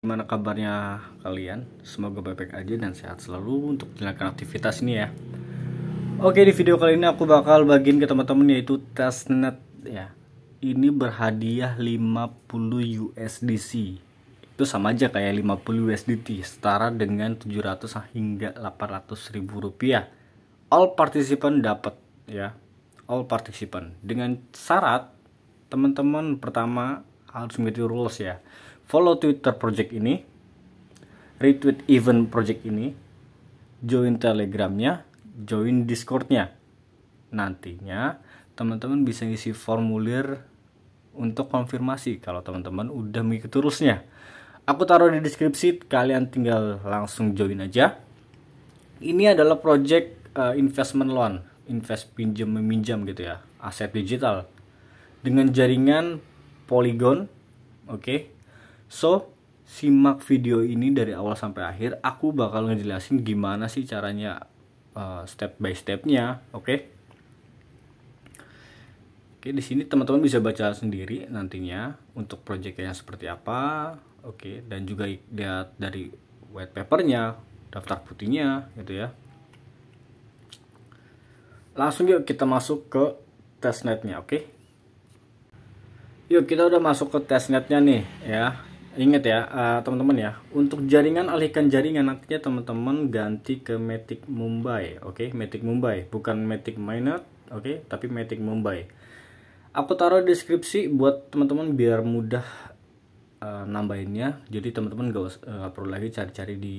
Gimana kabarnya kalian? Semoga baik-baik aja dan sehat selalu untuk menjalankan aktivitas ini ya. Oke, di video kali ini aku bakal bagiin ke teman-teman yaitu testnet ya. Ini berhadiah 50 USDC. Itu sama aja kayak 50 USDT, setara dengan 700 hingga 800 ribu rupiah. All participant dapat ya. All participant dengan syarat teman-teman pertama harus mengikuti rules ya follow Twitter project ini, retweet even project ini, join Telegramnya, join Discordnya. Nantinya teman-teman bisa isi formulir untuk konfirmasi kalau teman-teman udah mengikuti terusnya. Aku taruh di deskripsi, kalian tinggal langsung join aja. Ini adalah project uh, investment loan, invest pinjam meminjam gitu ya, aset digital dengan jaringan Polygon, oke. Okay? So, simak video ini dari awal sampai akhir. Aku bakal ngejelasin gimana sih caranya uh, step by stepnya, oke? Okay? Oke, di sini teman-teman bisa baca sendiri nantinya untuk proyeknya seperti apa, oke, dan juga lihat dari white papernya, daftar putihnya, gitu ya. Langsung yuk kita masuk ke testnetnya, oke? Yuk kita udah masuk ke testnetnya nih, ya. Ingat ya, uh, teman-teman ya, untuk jaringan alihkan jaringan nantinya teman-teman ganti ke Matic Mumbai, oke? Okay? Matic Mumbai, bukan Matic Miner, oke? Okay? Tapi Matic Mumbai. Aku taruh deskripsi buat teman-teman biar mudah uh, nambahinnya. Jadi teman-teman gak, uh, eh, gak perlu lagi cari-cari di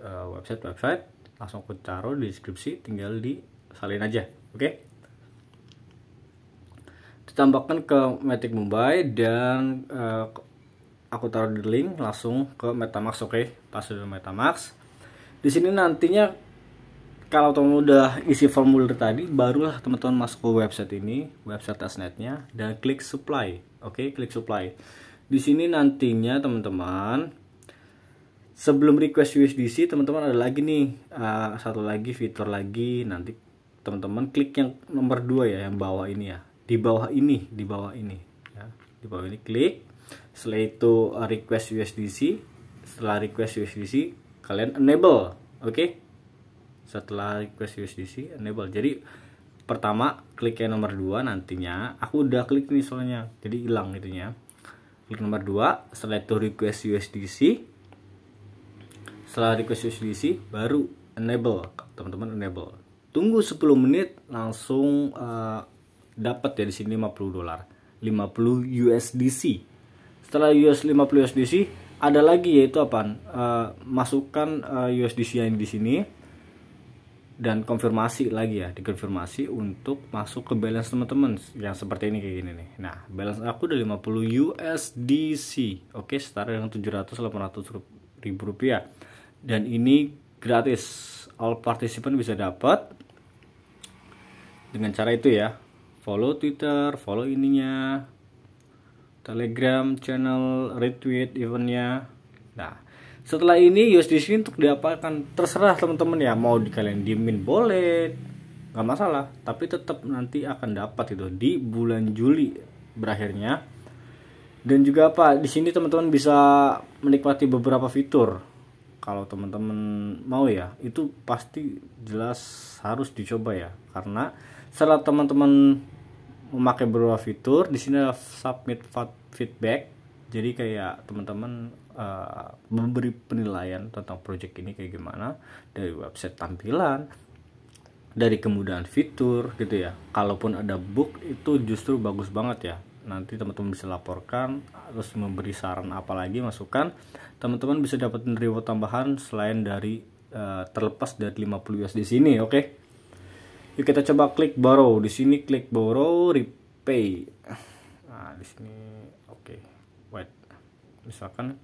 uh, website-website, langsung aku taruh di deskripsi, tinggal disalin aja, oke? Okay? Ditambahkan ke Matic Mumbai dan uh, aku taruh di link langsung ke MetaMax oke okay? pas MetaMask di sini nantinya kalau teman udah isi formulir tadi barulah teman-teman masuk ke website ini website testnetnya dan klik supply oke okay? klik supply di sini nantinya teman-teman sebelum request USDC teman-teman ada lagi nih uh, satu lagi fitur lagi nanti teman-teman klik yang nomor dua ya yang bawah ini ya di bawah ini di bawah ini ya di bawah ini klik setelah itu uh, request USDC setelah request USDC kalian enable oke okay? setelah request USDC enable jadi pertama klik yang nomor 2 nantinya aku udah klik nih soalnya jadi hilang itunya klik nomor 2 setelah itu request USDC setelah request USDC baru enable teman-teman enable tunggu 10 menit langsung uh, dapat ya di sini 50 dolar 50 USDC setelah US 50 USDC ada lagi yaitu apa uh, eh, masukkan uh, eh, USDC yang di sini dan konfirmasi lagi ya dikonfirmasi untuk masuk ke balance teman-teman yang seperti ini kayak gini nih nah balance aku udah 50 USDC oke setara dengan 700 800 ribu rupiah dan ini gratis all participant bisa dapat dengan cara itu ya follow Twitter follow ininya Telegram channel, retweet eventnya. Nah, setelah ini sini untuk diapakan terserah teman-teman ya mau di kalian dimin boleh nggak masalah tapi tetap nanti akan dapat itu di bulan Juli berakhirnya dan juga apa di sini teman-teman bisa menikmati beberapa fitur kalau teman-teman mau ya itu pasti jelas harus dicoba ya karena setelah teman-teman memakai beberapa fitur di sini submit feedback jadi kayak teman-teman uh, memberi penilaian tentang project ini kayak gimana dari website tampilan dari kemudahan fitur gitu ya kalaupun ada book itu justru bagus banget ya nanti teman-teman bisa laporkan terus memberi saran apalagi masukan teman-teman bisa dapat reward tambahan selain dari uh, terlepas dari 50 US di sini oke okay? Yuk kita coba klik borrow. Di sini klik borrow, repay. Nah, di sini oke. Okay. Wait. Misalkan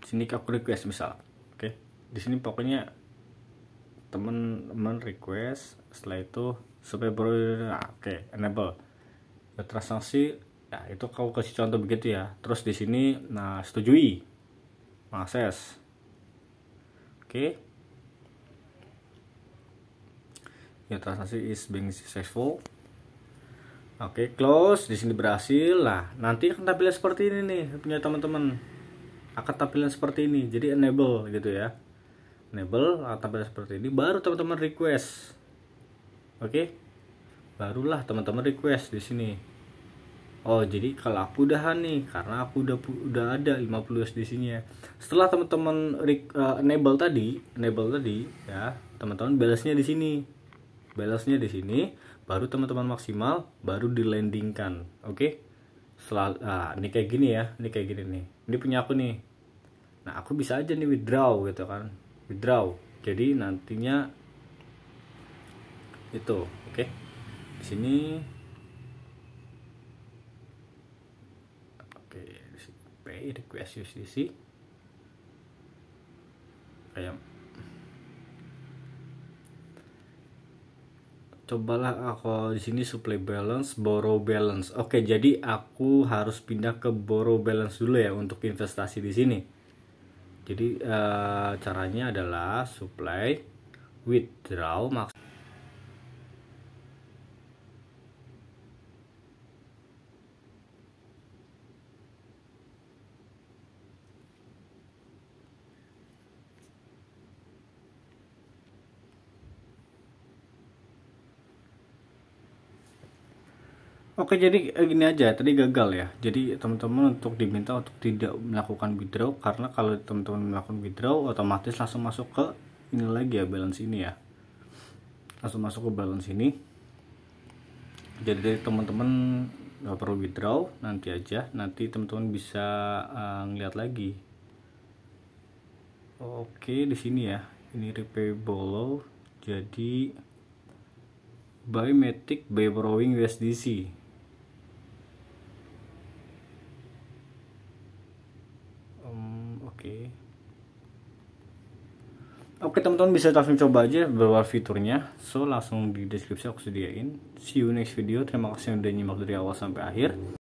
di sini aku request misal. Oke. Okay. Di sini pokoknya teman-teman request setelah itu supaya borrow nah, oke okay. enable ya, transaksi ya itu kau kasih contoh begitu ya terus di sini nah setujui akses oke okay your transaction is being successful oke okay, close di sini berhasil lah nanti akan tampilan seperti ini nih punya teman-teman akan tampilnya seperti ini jadi enable gitu ya enable akan tampilan seperti ini baru teman-teman request oke okay? barulah teman-teman request di sini Oh jadi kalau aku udah nih karena aku udah udah ada 50 di sini ya. Setelah teman-teman uh, enable tadi, enable tadi ya, teman-teman balance-nya di sini balance-nya di sini, baru teman-teman maksimal, baru dilendingkan, Oke. Okay? Setelah nah, ini kayak gini ya, ini kayak gini nih. Ini punya aku nih. Nah, aku bisa aja nih withdraw gitu kan. Withdraw. Jadi nantinya itu, oke. Okay? Di sini Oke, okay, pay request UCC. Kayak cobalah aku ah, di sini supply balance borrow balance oke jadi aku harus pindah ke borrow balance dulu ya untuk investasi di sini jadi uh, caranya adalah supply withdraw maksud Oke jadi eh, gini aja tadi gagal ya jadi teman-teman untuk diminta untuk tidak melakukan withdraw karena kalau teman-teman melakukan withdraw otomatis langsung masuk ke ini lagi ya balance ini ya langsung masuk ke balance ini jadi teman-teman nggak perlu withdraw nanti aja nanti teman-teman bisa uh, ngeliat lagi oke di sini ya ini repay bolo jadi Biometric matic by borrowing USDC Oke. Oke teman-teman bisa langsung coba aja beberapa fiturnya. So langsung di deskripsi aku sediain. See you next video. Terima kasih sudah udah nyimak dari awal sampai akhir.